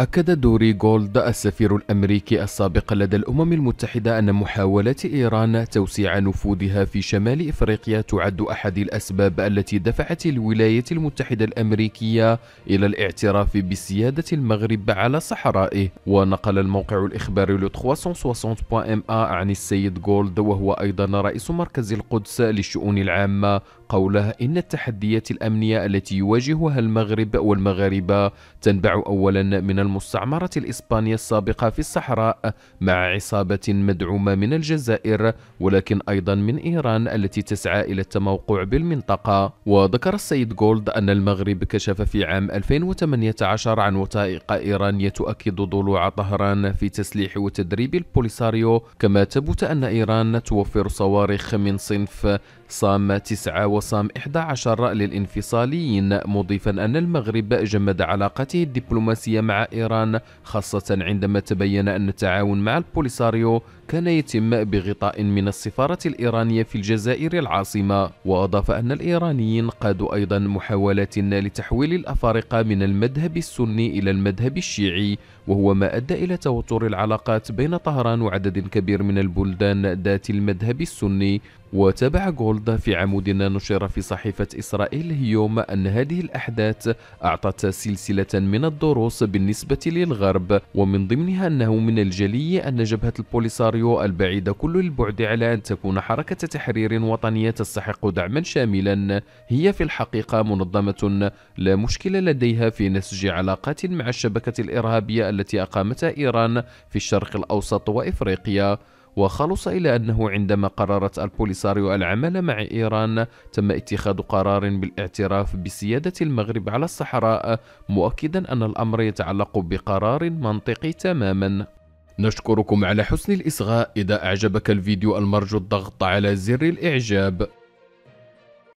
أكد دوري جولد السفير الأمريكي السابق لدى الأمم المتحدة أن محاولة إيران توسيع نفوذها في شمال إفريقيا تعد أحد الأسباب التي دفعت الولايات المتحدة الأمريكية إلى الاعتراف بسيادة المغرب على صحرائه ونقل الموقع الإخباري لو 360.ma عن السيد جولد وهو أيضا رئيس مركز القدس للشؤون العامة قوله إن التحديات الأمنية التي يواجهها المغرب والمغاربة تنبع أولا من المستعمرة الإسبانية السابقة في الصحراء مع عصابة مدعومة من الجزائر ولكن أيضا من إيران التي تسعى إلى التموقع بالمنطقة وذكر السيد جولد أن المغرب كشف في عام 2018 عن وثائق إيرانية تؤكد ضلوع طهران في تسليح وتدريب البوليساريو كما ثبت أن إيران توفر صواريخ من صنف صام 9 وصام 11 للانفصاليين مضيفا أن المغرب جمد علاقته الدبلوماسية مع إيران خاصة عندما تبين أن التعاون مع البوليساريو كان يتم بغطاء من السفارة الإيرانية في الجزائر العاصمة وأضاف أن الإيرانيين قادوا أيضا محاولات لتحويل الأفارقة من المذهب السني إلى المذهب الشيعي وهو ما أدى إلى توتر العلاقات بين طهران وعدد كبير من البلدان ذات المذهب السني وتابع جولد في عمود نشر في صحيفة إسرائيل يوم أن هذه الأحداث أعطت سلسلة من الدروس بالنسبة للغرب ومن ضمنها أنه من الجلي أن جبهة البوليساريو البعيدة كل البعد على أن تكون حركة تحرير وطنية تستحق دعما شاملا هي في الحقيقة منظمة لا مشكلة لديها في نسج علاقات مع الشبكة الإرهابية التي أقامتها إيران في الشرق الأوسط وإفريقيا وخلص إلى أنه عندما قررت البوليساريو العمل مع إيران تم اتخاذ قرار بالاعتراف بسيادة المغرب على الصحراء مؤكدا أن الأمر يتعلق بقرار منطقي تماما نشكركم على حسن الإصغاء إذا أعجبك الفيديو المرجو الضغط على زر الإعجاب